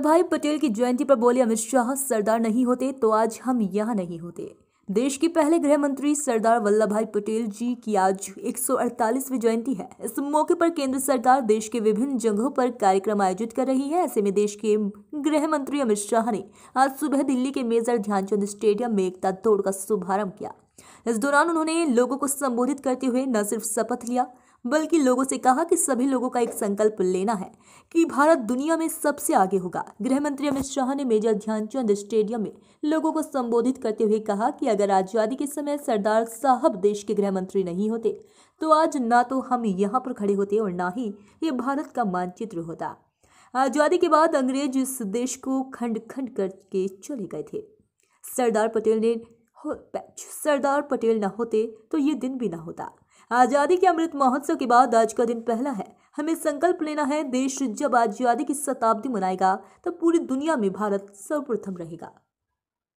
वल्लभ भाई पटेल की जयंती पर बोले अमित शाह सरदार नहीं होते तो आज हम यहाँ नहीं होते देश के पहले गृह मंत्री सरदार वल्लभ भाई पटेल जी की आज 148वीं जयंती है इस मौके पर केंद्र सरकार देश के विभिन्न जगहों पर कार्यक्रम आयोजित कर रही है ऐसे में देश के गृह मंत्री अमित शाह ने आज सुबह दिल्ली के मेजर ध्यानचंद स्टेडियम में एकता दौड़ का शुभारंभ किया इस दौरान उन्होंने लोगों को संबोधित करते हुए न सिर्फ शपथ लिया बल्कि लोगों से कहा कि सभी लोगों का एक संकल्प लेना है कि भारत दुनिया में सबसे आगे होगा गृह मंत्री अमित शाह ने मेजर ध्यानचंद स्टेडियम में लोगों को संबोधित करते हुए कहा कि अगर आज़ादी के समय सरदार साहब देश के गृह मंत्री नहीं होते तो आज ना तो हम यहाँ पर खड़े होते और ना ही ये भारत का मानचित्र होता आज़ादी के बाद अंग्रेज इस देश को खंड खंड करके चले गए थे सरदार पटेल ने बैच सरदार पटेल ना होते तो ये दिन भी ना होता आज़ादी के अमृत महोत्सव के बाद आज का दिन पहला है हमें संकल्प लेना है देश जब आज़ादी की शताब्दी मनाएगा तब पूरी दुनिया में भारत सर्वप्रथम रहेगा